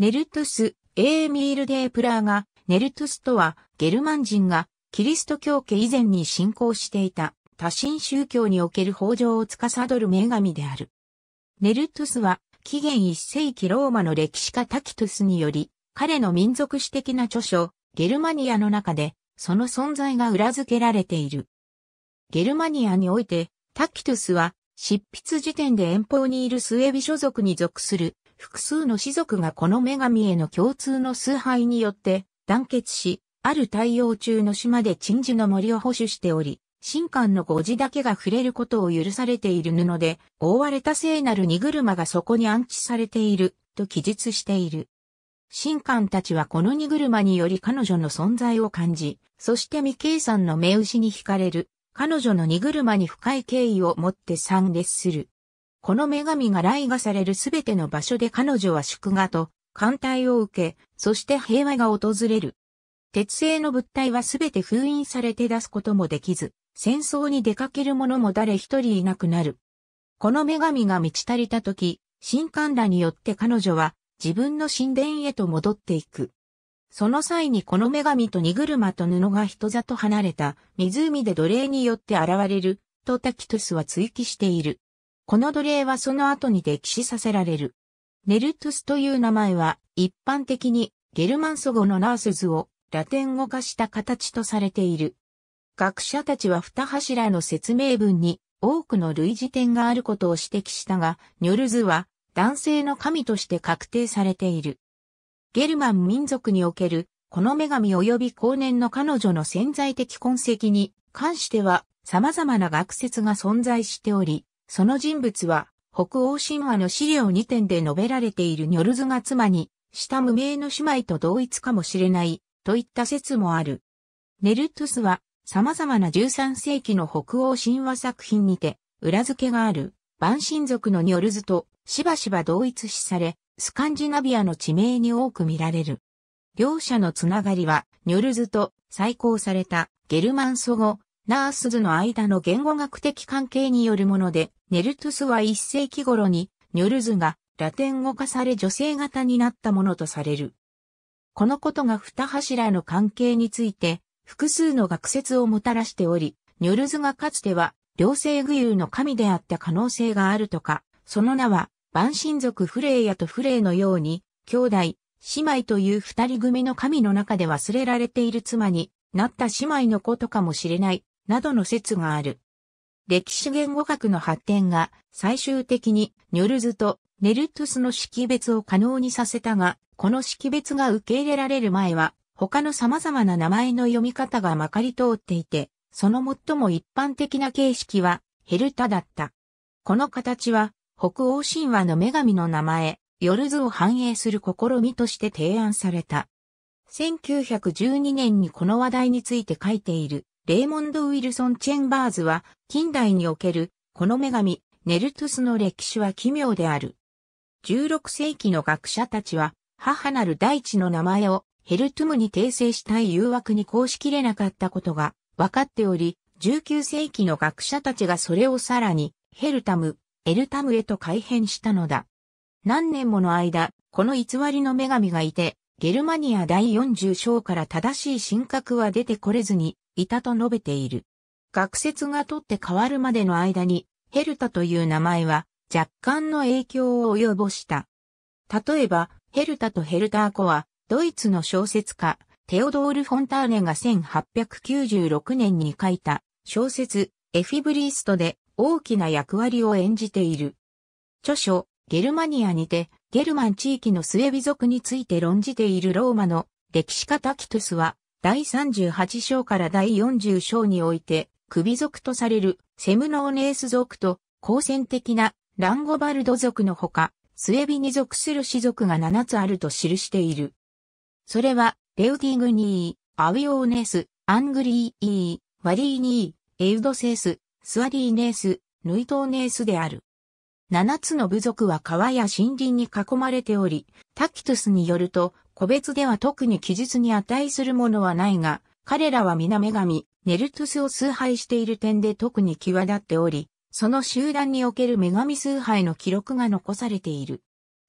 ネルトゥス、エーミール・デー・プラーが、ネルトゥスとは、ゲルマン人が、キリスト教家以前に信仰していた、多神宗教における法上を司る女神である。ネルトゥスは、紀元1世紀ローマの歴史家タキトゥスにより、彼の民族史的な著書、ゲルマニアの中で、その存在が裏付けられている。ゲルマニアにおいて、タキトゥスは、執筆時点で遠方にいるス尾ビ所属に属する複数の氏族がこの女神への共通の崇拝によって団結し、ある太陽中の島で鎮守の森を保守しており、神官の護字だけが触れることを許されている布で、覆われた聖なる荷車がそこに安置されている、と記述している。神官たちはこの荷車により彼女の存在を感じ、そして未計算の目牛に惹かれる、彼女の荷車に深い敬意を持って参列する。この女神が来がされるすべての場所で彼女は祝賀と、艦隊を受け、そして平和が訪れる。鉄製の物体はすべて封印されて出すこともできず、戦争に出かける者も誰一人いなくなる。この女神が満ち足りた時、神官らによって彼女は自分の神殿へと戻っていく。その際にこの女神と荷車と布が人里離れた湖で奴隷によって現れる、とタキトゥスは追記している。この奴隷はその後に溺死させられる。ネルトゥスという名前は一般的にゲルマン祖語のナースズをラテン語化した形とされている。学者たちは二柱の説明文に多くの類似点があることを指摘したが、ニョルズは男性の神として確定されている。ゲルマン民族におけるこの女神及び後年の彼女の潜在的痕跡に関しては様々な学説が存在しており、その人物は、北欧神話の資料2点で述べられているニョルズが妻に、した無名の姉妹と同一かもしれない、といった説もある。ネルトゥスは、様々な13世紀の北欧神話作品にて、裏付けがある、万神族のニョルズと、しばしば同一視され、スカンジナビアの地名に多く見られる。両者のつながりは、ニョルズと再興されたゲルマンソ語、ナースズの間の言語学的関係によるもので、ネルトゥスは1世紀頃に、ニョルズがラテン語化され女性型になったものとされる。このことが二柱の関係について、複数の学説をもたらしており、ニョルズがかつては、両性具有の神であった可能性があるとか、その名は、万神族フレイヤとフレイのように、兄弟、姉妹という二人組の神の中で忘れられている妻になった姉妹の子とかもしれない、などの説がある。歴史言語学の発展が最終的にニョルズとネルトゥスの識別を可能にさせたが、この識別が受け入れられる前は他の様々な名前の読み方がまかり通っていて、その最も一般的な形式はヘルタだった。この形は北欧神話の女神の名前、ヨルズを反映する試みとして提案された。1912年にこの話題について書いているレーモンド・ウィルソン・チェンバーズは、近代における、この女神、ネルトゥスの歴史は奇妙である。16世紀の学者たちは、母なる大地の名前をヘルトゥムに訂正したい誘惑に抗しきれなかったことが分かっており、19世紀の学者たちがそれをさらにヘルタム、エルタムへと改変したのだ。何年もの間、この偽りの女神がいて、ゲルマニア第40章から正しい神格は出てこれずにいたと述べている。学説が取って変わるまでの間に、ヘルタという名前は若干の影響を及ぼした。例えば、ヘルタとヘルターコは、ドイツの小説家、テオドール・フォンターネが1896年に書いた小説、エフィブリーストで大きな役割を演じている。著書、ゲルマニアにて、ゲルマン地域のスエビ族について論じているローマの歴史家タキトゥスは、第38章から第40章において、クビ族とされるセムノーネース族と、好戦的なランゴバルド族のほか、スエビに属する氏族が7つあると記している。それは、レウディグニー、アウィオーネース、アングリーイー、ワリーニー、エウドセース、スワディーネース、ヌイトーネースである。7つの部族は川や森林に囲まれており、タキトゥスによると、個別では特に記述に値するものはないが、彼らは皆女神、ネルトゥスを崇拝している点で特に際立っており、その集団における女神崇拝の記録が残されている。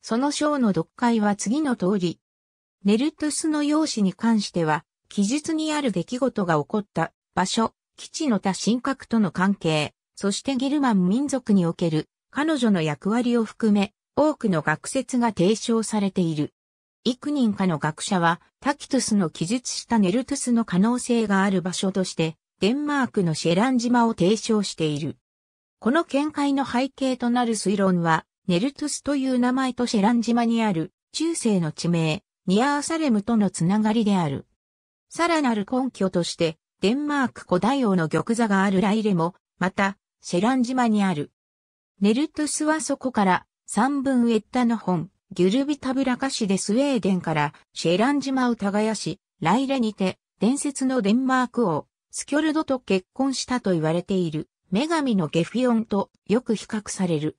その章の読解は次の通り。ネルトゥスの容姿に関しては、記述にある出来事が起こった場所、基地の他神格との関係、そしてギルマン民族における彼女の役割を含め、多くの学説が提唱されている。幾人かの学者は、タキトゥスの記述したネルトゥスの可能性がある場所として、デンマークのシェラン島を提唱している。この見解の背景となる推論は、ネルトゥスという名前とシェラン島にある中世の地名、ニアーサレムとのつながりである。さらなる根拠として、デンマーク古代王の玉座があるライレも、また、シェラン島にあるネルトスはそこから三分ウェッタの本、ギュルビタブラカシでスウェーデンからシェラン島を耕し、ライレにて伝説のデンマーク王、スキョルドと結婚したと言われている女神のゲフィオンとよく比較される。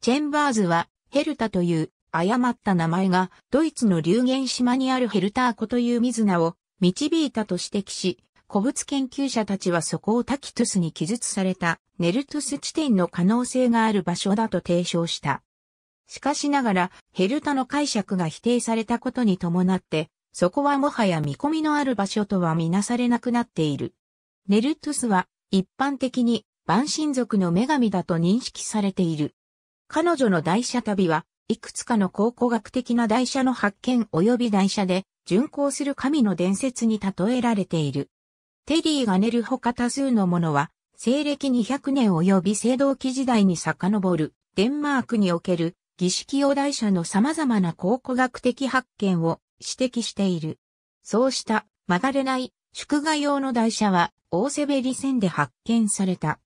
チェンバーズはヘルタという誤った名前がドイツの流言島にあるヘルター湖という水名を導いたと指摘し、古物研究者たちはそこをタキトゥスに記述されたネルトゥス地点の可能性がある場所だと提唱した。しかしながら、ヘルタの解釈が否定されたことに伴って、そこはもはや見込みのある場所とはみなされなくなっている。ネルトゥスは一般的に万神族の女神だと認識されている。彼女の台車旅はいくつかの考古学的な台車の発見及び台車で巡行する神の伝説に例えられている。テリーが寝るほか多数のものは、西暦200年及び青銅器時代に遡る、デンマークにおける儀式用台車の様々な考古学的発見を指摘している。そうした曲がれない祝賀用の台車は大セベリ線で発見された。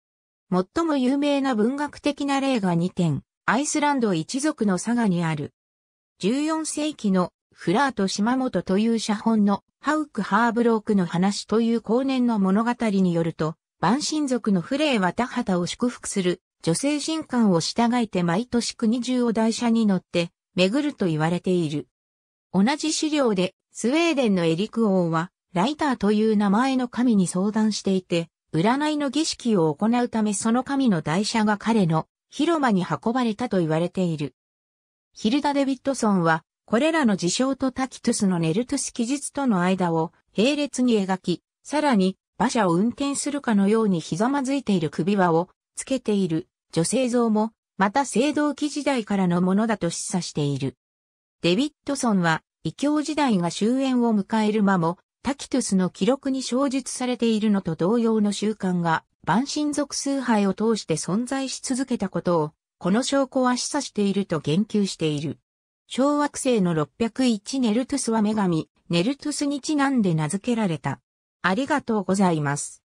最も有名な文学的な例が2点、アイスランド一族の佐賀にある。14世紀のフラート島本という写本のハウク・ハーブロークの話という後年の物語によると、万神族のフレーは田畑を祝福する女性神官を従えて毎年国中を台車に乗って巡ると言われている。同じ資料でスウェーデンのエリク王はライターという名前の神に相談していて、占いの儀式を行うためその神の台車が彼の広間に運ばれたと言われている。ヒルダ・デビッドソンはこれらの事象とタキトゥスのネルトゥス記述との間を並列に描き、さらに馬車を運転するかのようにひざまずいている首輪をつけている女性像も、また青銅器時代からのものだと示唆している。デビッドソンは、異教時代が終焉を迎える間も、タキトゥスの記録に詳述されているのと同様の習慣が、万神族崇拝を通して存在し続けたことを、この証拠は示唆していると言及している。小惑星の601ネルトゥスは女神、ネルトゥスにちなんで名付けられた。ありがとうございます。